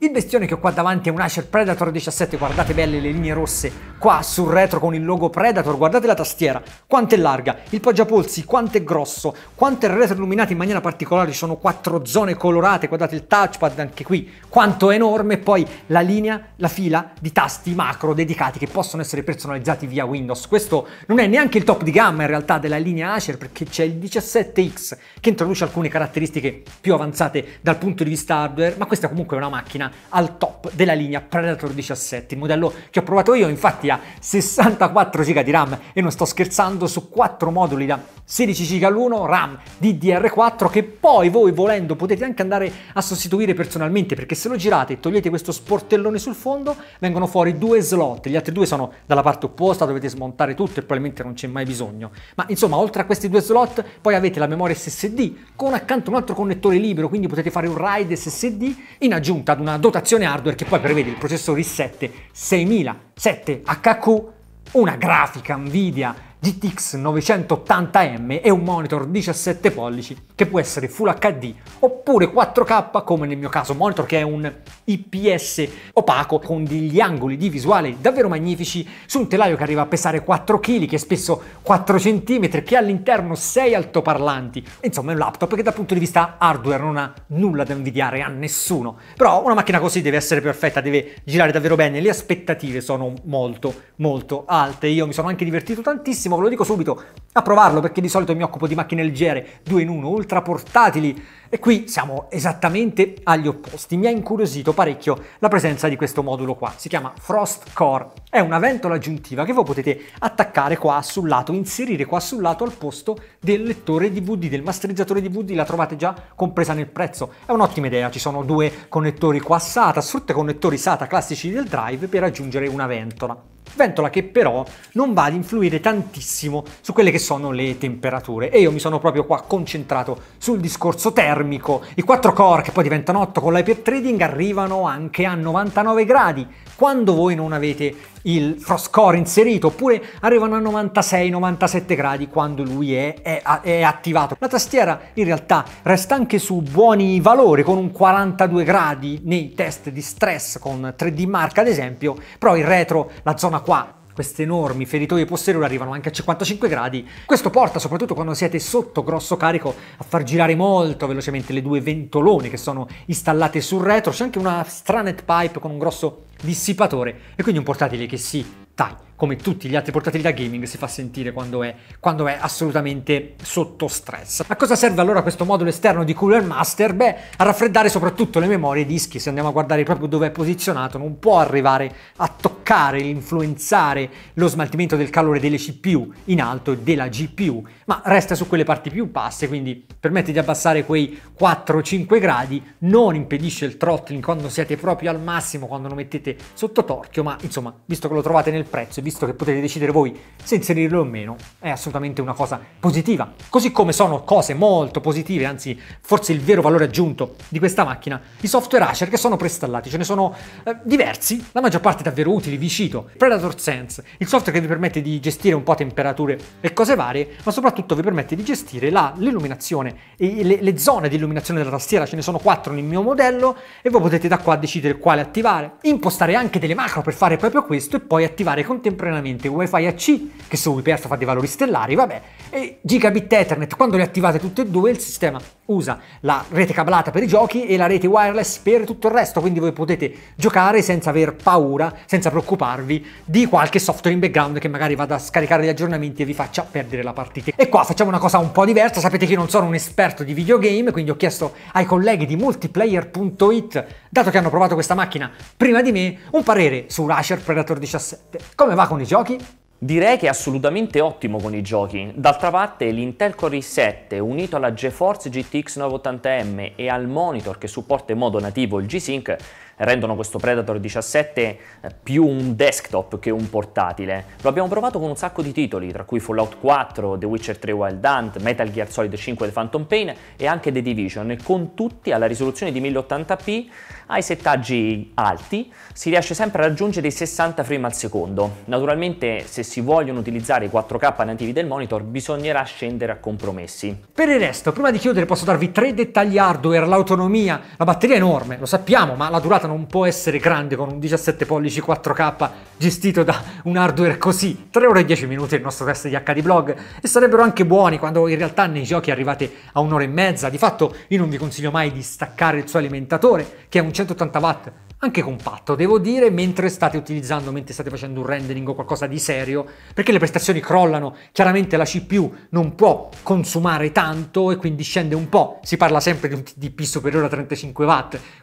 Il bestione che ho qua davanti è un Asher Predator 17, guardate belle le linee rosse, qua sul retro con il logo Predator, guardate la tastiera, quanto è larga, il poggiapolsi quanto è grosso, quanto è retro illuminato in maniera particolare, ci sono quattro zone colorate, guardate il touchpad anche qui, quanto è enorme, poi la linea, la fila di tasti macro dedicati che possono essere personalizzati via Windows, questo non è neanche il top di gamma in realtà della linea Acer perché c'è il 17X che introduce alcune caratteristiche più avanzate dal punto di vista hardware, ma questa comunque è una macchina al top della linea Predator 17, il modello che ho provato io infatti ha 64 GB di RAM e non sto scherzando su 4 moduli da 16 GB all'uno, RAM DDR4 che poi voi volendo potete anche andare a sostituire personalmente perché se lo girate e togliete questo sportellone sul fondo vengono fuori due slot, gli altri due sono dalla parte opposta, dovete smontare tutto e probabilmente non c'è mai bisogno, ma insomma oltre a questi due slot poi avete la memoria SSD con accanto un altro connettore libero quindi potete fare un RAID SSD in aggiunta ad una dotazione hardware che poi prevede il processore i7 6000, 7 HQ, una grafica Nvidia GTX 980M e un monitor 17 pollici che può essere Full HD oppure 4K come nel mio caso, monitor che è un IPS opaco con degli angoli di visuale davvero magnifici su un telaio che arriva a pesare 4 kg, che è spesso 4 cm, che ha all'interno 6 altoparlanti. Insomma è un laptop che dal punto di vista hardware non ha nulla da invidiare a nessuno. Però una macchina così deve essere perfetta, deve girare davvero bene, le aspettative sono molto molto alte. Io mi sono anche divertito tantissimo benissimo, ve lo dico subito, a provarlo perché di solito mi occupo di macchine leggere, 2 in 1, ultra portatili e qui siamo esattamente agli opposti. Mi ha incuriosito parecchio la presenza di questo modulo qua, si chiama Frost Core, è una ventola aggiuntiva che voi potete attaccare qua sul lato, inserire qua sul lato al posto del lettore DVD, del masterizzatore DVD, la trovate già compresa nel prezzo, è un'ottima idea, ci sono due connettori qua SATA, sfrutta i connettori SATA classici del drive per aggiungere una ventola. Ventola che però non va ad influire tantissimo su quelle che sono le temperature e io mi sono proprio qua concentrato sul discorso termico. I 4 core che poi diventano 8 con l'hyper trading arrivano anche a 99 gradi quando voi non avete il frost core inserito oppure arrivano a 96-97 gradi quando lui è, è, è, attivato. La tastiera in realtà resta anche su buoni valori con un 42 gradi nei test di stress con 3D Mark ad esempio, però il retro, la zona ma qua queste enormi feritoie posteriori arrivano anche a 55 gradi. Questo porta, soprattutto quando siete sotto grosso carico, a far girare molto velocemente le due ventolone che sono installate sul retro. C'è anche una stranet pipe con un grosso dissipatore e quindi un portatile che si taglia come tutti gli altri portatili da gaming, si fa sentire quando è, quando è assolutamente sotto stress. A cosa serve allora questo modulo esterno di Cooler Master? Beh, a raffreddare soprattutto le memorie e i dischi, se andiamo a guardare proprio dove è posizionato, non può arrivare a toccare, influenzare lo smaltimento del calore delle CPU in alto e della GPU, ma resta su quelle parti più basse, quindi permette di abbassare quei 4-5 gradi, non impedisce il throttling quando siete proprio al massimo, quando lo mettete sotto torchio, ma insomma, visto che lo trovate nel prezzo, visto che potete decidere voi se inserirlo o meno, è assolutamente una cosa positiva. Così come sono cose molto positive, anzi forse il vero valore aggiunto di questa macchina, i software Acer che sono preinstallati, ce ne sono eh, diversi, la maggior parte davvero utili, vi cito Predator Sense, il software che vi permette di gestire un po' temperature e cose varie, ma soprattutto vi permette di gestire la, l'illuminazione e le, le zone di illuminazione della tastiera, ce ne sono quattro nel mio modello e voi potete da qua decidere quale attivare, impostare anche delle macro per fare proprio questo e poi attivare contemporaneamente contemporaneamente WiFi AC, che su UPF fa dei valori stellari, vabbè, e Gigabit Ethernet. Quando le attivate tutte e due, il sistema usa la rete cablata per i giochi e la rete wireless per tutto il resto, quindi voi potete giocare senza aver paura, senza preoccuparvi di qualche software in background che magari vada a scaricare gli aggiornamenti e vi faccia perdere la partita. E qua facciamo una cosa un po' diversa, sapete che io non sono un esperto di videogame, quindi ho chiesto ai colleghi di multiplayer.it, dato che hanno provato questa macchina prima di me, un parere su Rusher Predator 17. Come va con i giochi? Direi che è assolutamente ottimo con i giochi. D'altra parte l'Intel Core i7 unito alla GeForce GTX 980M e al monitor che supporta in modo nativo il G-Sync rendono questo Predator 17 eh, più un desktop che un portatile. Lo abbiamo provato con un sacco di titoli, tra cui Fallout 4, The Witcher 3 Wild Hunt, Metal Gear Solid 5 The Phantom Pain e anche The Division, e con tutti alla risoluzione di 1080p, ai settaggi alti, si riesce sempre a raggiungere i 60 frame al secondo. Naturalmente se si vogliono utilizzare i 4K nativi del monitor bisognerà scendere a compromessi. Per il resto, prima di chiudere posso darvi tre dettagli hardware, l'autonomia, la batteria è enorme, lo sappiamo, ma la durata non può essere grande con un 17 pollici 4K gestito da un hardware così. 3 ore e 10 minuti il nostro test di HD Blog e sarebbero anche buoni quando in realtà nei giochi arrivate a un'ora e mezza. Di fatto io non vi consiglio mai di staccare il suo alimentatore che è un 180 watt anche compatto, devo dire, mentre state utilizzando, mentre state facendo un rendering o qualcosa di serio, perché le prestazioni crollano, chiaramente la CPU non può consumare tanto e quindi scende un po', si parla sempre di un TDP superiore a 35 W,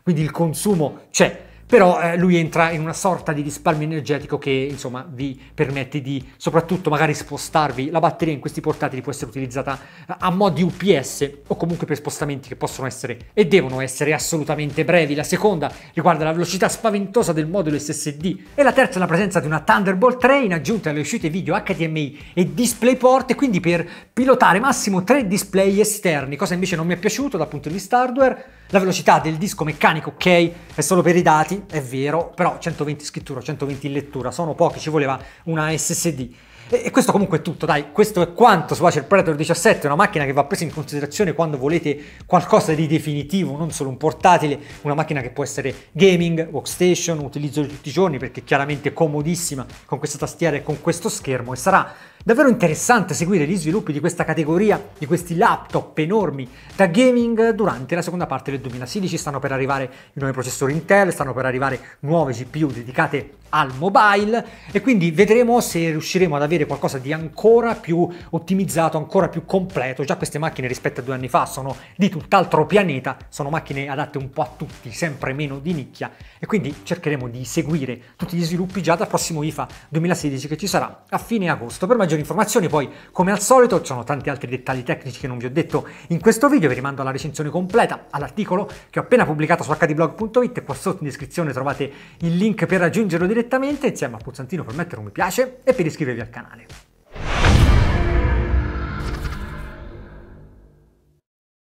quindi il consumo c'è però eh, lui entra in una sorta di risparmio energetico che insomma vi permette di soprattutto magari spostarvi la batteria in questi portatili può essere utilizzata eh, a mo' di UPS o comunque per spostamenti che possono essere e devono essere assolutamente brevi la seconda riguarda la velocità spaventosa del modulo SSD e la terza è la presenza di una Thunderbolt 3 in aggiunta alle uscite video HDMI e DisplayPort quindi per pilotare massimo tre display esterni cosa invece non mi è piaciuto dal punto di vista hardware la velocità del disco meccanico, ok, è solo per i dati, è vero, però 120 scrittura, 120 in lettura, sono pochi, ci voleva una SSD. E, questo comunque è tutto, dai, questo è quanto su Acer Predator 17, è una macchina che va presa in considerazione quando volete qualcosa di definitivo, non solo un portatile, una macchina che può essere gaming, workstation, utilizzo tutti i giorni perché è chiaramente comodissima con questa tastiera e con questo schermo e sarà davvero interessante seguire gli sviluppi di questa categoria, di questi laptop enormi da gaming durante la seconda parte del 2016, stanno per arrivare i nuovi processori Intel, stanno per arrivare nuove GPU dedicate al mobile e quindi vedremo se riusciremo ad avere avere qualcosa di ancora più ottimizzato, ancora più completo. Già queste macchine rispetto a due anni fa sono di tutt'altro pianeta, sono macchine adatte un po' a tutti, sempre meno di nicchia e quindi cercheremo di seguire tutti gli sviluppi già dal prossimo IFA 2016 che ci sarà a fine agosto. Per maggiori informazioni poi come al solito ci sono tanti altri dettagli tecnici che non vi ho detto in questo video, vi rimando alla recensione completa, all'articolo che ho appena pubblicato su hdblog.it e qua sotto in descrizione trovate il link per raggiungerlo direttamente insieme al pulsantino per mettere un mi piace e per iscrivervi al canale. 哪里？